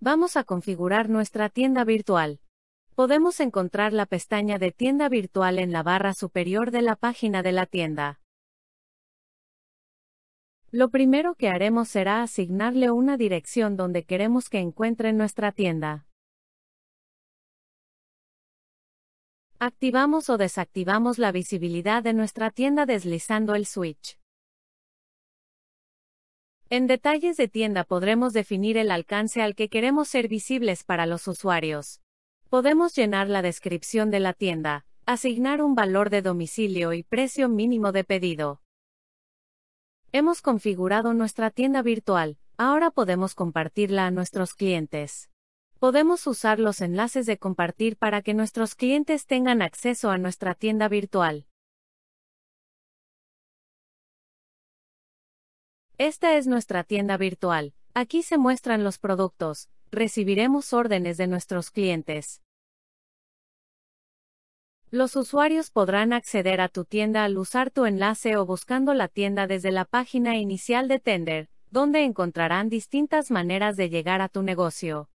Vamos a configurar nuestra tienda virtual. Podemos encontrar la pestaña de tienda virtual en la barra superior de la página de la tienda. Lo primero que haremos será asignarle una dirección donde queremos que encuentre nuestra tienda. Activamos o desactivamos la visibilidad de nuestra tienda deslizando el switch. En detalles de tienda podremos definir el alcance al que queremos ser visibles para los usuarios. Podemos llenar la descripción de la tienda, asignar un valor de domicilio y precio mínimo de pedido. Hemos configurado nuestra tienda virtual, ahora podemos compartirla a nuestros clientes. Podemos usar los enlaces de compartir para que nuestros clientes tengan acceso a nuestra tienda virtual. Esta es nuestra tienda virtual. Aquí se muestran los productos. Recibiremos órdenes de nuestros clientes. Los usuarios podrán acceder a tu tienda al usar tu enlace o buscando la tienda desde la página inicial de Tender, donde encontrarán distintas maneras de llegar a tu negocio.